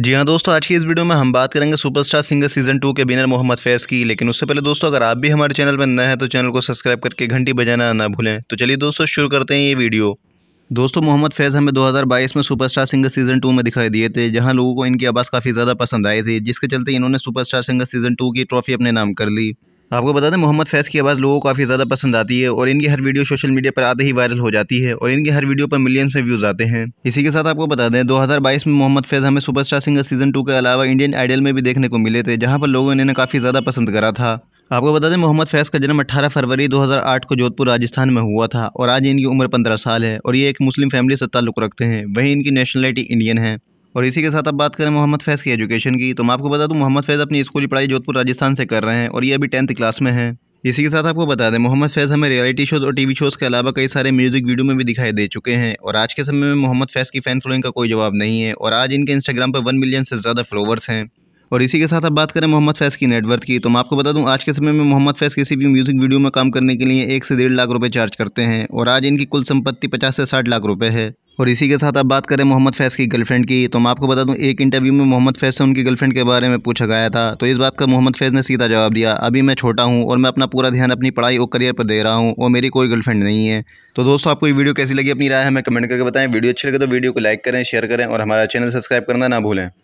जी हाँ दोस्तों आज की इस वीडियो में हम बात करेंगे सुपरस्टार सिंगर सीजन टू के बिनर मोहम्मद फैज़ की लेकिन उससे पहले दोस्तों अगर आप भी हमारे चैनल पर नए हैं तो चैनल को सब्सक्राइब करके घंटी बजाना ना भूलें तो चलिए दोस्तों शुरू करते हैं ये वीडियो दोस्तों मोहम्मद फैज़ हमें 2022 में सुपरस्टार सिंगर सीज़न टू में दिखाई दिए थे जहां लोगों को इनकी आवाज़ काफ़ी ज़्यादा पसंद आई थी जिसके चलते इन्होंने सुपरस्टार सिंगर सीज़न टू की ट्रॉफी अपने नाम कर ली आपको बता दें मोहम्मद फैज़ की आवाज़ लोगों को काफ़ी ज़्यादा पसंद आती है और इनकी हर वीडियो सोशल मीडिया पर आते ही वायरल हो जाती है और इनकी हर वीडियो पर मिलियंस में व्यूज़ आते हैं इसी के साथ आपको बता दें 2022 में मोहम्मद फैज़ हमें सुपरस्टार सिंगर सीज़न टू के अलावा इंडियन आइडल में भी देखने को मिले थे जहाँ पर लोगों ने इन्हें काफ़ी ज़्यादा पसंद करा था आपको बता दें मोहम्मद फैज़ का जन्म अठारह फरवरी दो को जोधपुर राजस्थान में हुआ था और आज इनकी उम्र पंद्रह साल है और ये एक मुस्लिम फैमिली से ताल्लुक़ रखते हैं वहीं इनकी नेशनलिटी इंडियन है और इसी के साथ अब बात करें मोहम्मद फैज़ की एजुकेशन की तो मैं आपको बता दूं मोहम्मद फैज़ अपनी स्कूली पढ़ाई जोधपुर राजस्थान से कर रहे हैं और ये अभी टेंथ क्लास में है इसी के साथ आपको बता दें मोहम्मद फैज़ हमें रियलिटी शोज़ और टीवी शोज़ के अलावा कई सारे म्यूज़िक वीडियो में भी दिखाई दे चुके हैं और आज के समय में मोहम्मद फैज़ की फ़ैन फॉलोइंग का कोई जवाब नहीं है और आज इनके इंस्टाग्राम पर वन मिलियन से ज़्यादा फॉलोवर्स हैं और इसी के साथ आप बात करें मोहम्मद फैज़ की नेटवर्थ की तो मैं आपको बता दूं आज के समय में मोहम्मद फैज़ किसी भी म्यूज़िक वीडियो में काम करने के लिए एक से डेढ़ लाख रुपए चार्ज करते हैं और आज इनकी कुल संपत्ति पचास से साठ लाख रुपए है और इसी के साथ आप बात करें मोहम्मद फैज़ की गर्लफ्रेंड की तो मैं आपको बता दूं एक इंटरव्यू में मोहम्मद फैज़ से उनकी गर्लफ्रेंड के बारे में पूछा गया था तो इस बात का मोहम्मद फैज़ ने सीधा जवाब दिया अभी मैं छोटा हूँ और मैं अपना पूरा ध्यान अपनी पढ़ाई और करियर पर दे रहा हूँ और मेरी कोई गर्लफ्रेंड नहीं है तो दोस्तों आपको ये वीडियो कैसी लगी अपनी राय हमें कमेंट करके बताएं वीडियो अच्छी लगे तो वीडियो को लाइक करें शेयर करें और हमारा चैनल सब्सक्राइब करना ना भूलें